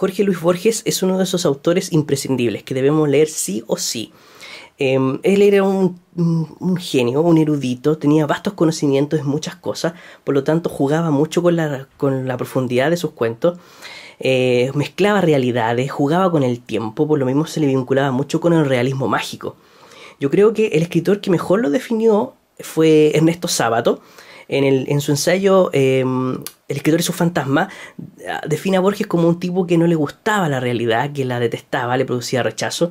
Jorge Luis Borges es uno de esos autores imprescindibles que debemos leer sí o sí. Em, él era un, genio, un erudito, tenía vastos conocimientos en muchas cosas, por lo tanto jugaba mucho con la, profundidad de sus cuentos, eh, mezclaba realidades, jugaba con el tiempo, por lo mismo se le vinculaba mucho con el realismo mágico. Yo creo que el escritor que mejor lo definió fue Ernesto Sábato, en, su ensayo em, El escritor y su fantasma ah, define a Borges como un tipo que no le gustaba la realidad, que la detestaba, le producía rechazo,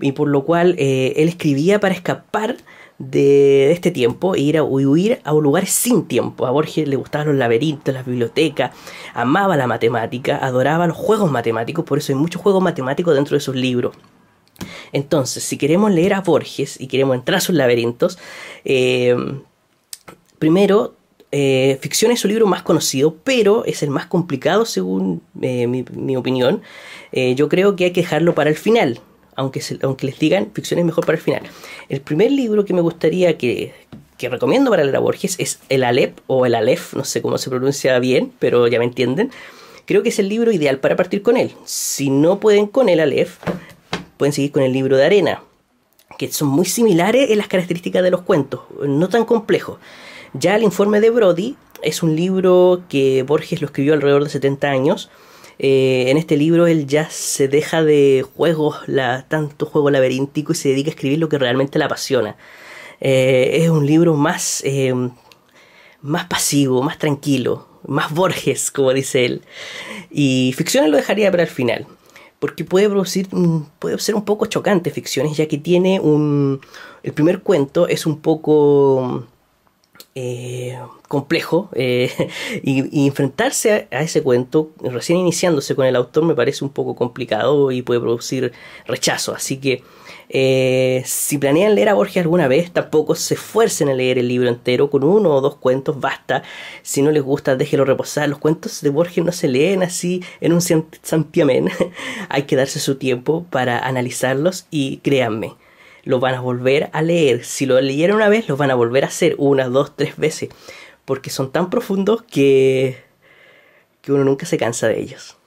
y por lo cual eh, él escribía para escapar de este tiempo e ir a huir a un lugares sin tiempo. A Borges le gustaban los laberintos, las bibliotecas, amaba la matemática, adoraba los juegos matemáticos, por eso hay muchos juegos matemáticos dentro de sus libros. Entonces, si queremos leer a Borges y queremos entrar a sus laberintos, em, primero eh, ficción es su libro más conocido, pero es el más complicado según eh, mi, opinión. Eh, yo creo que hay que dejarlo para el final, aunque, les digan ficción es mejor para el final. El primer libro que me gustaría que, recomiendo para leer a Borges es El Alep o El Aleph, no sé cómo se pronuncia bien, pero ya me entienden. Creo que es el libro ideal para partir con él. Si no pueden con El Aleph, pueden seguir con el libro de Arena, que son muy similares en las características de los cuentos, no tan complejos. Ya el informe de Brody es un libro que Borges lo escribió alrededor de 70 años. Eh, en este libro él ya se deja de juegos, tanto juego laberíntico, y se dedica a escribir lo que realmente la apasiona. Eh, es un libro más, eh, más pasivo, más tranquilo, más Borges, como dice él. Y ficciones lo dejaría para el final, porque puede producir, puede ser un poco chocante ficciones, ya que tiene un... El primer cuento es un poco eh, complejo eh, y, enfrentarse a, ese cuento recién iniciándose con el autor me parece un poco complicado y puede producir rechazo. Así que eh, si planean leer a Borges alguna vez, tampoco se esfuercen a leer el libro entero, con uno o dos cuentos basta. Si no les gusta, déjelo reposar. Los cuentos de Borges no se leen así en un santiamén. Hay que darse su tiempo para analizarlos y créanme, los van a volver a leer. Si lo leyeron una vez, Los van a volver a hacer una, dos, tres veces. Porque son tan profundos que, que uno nunca se cansa de ellos.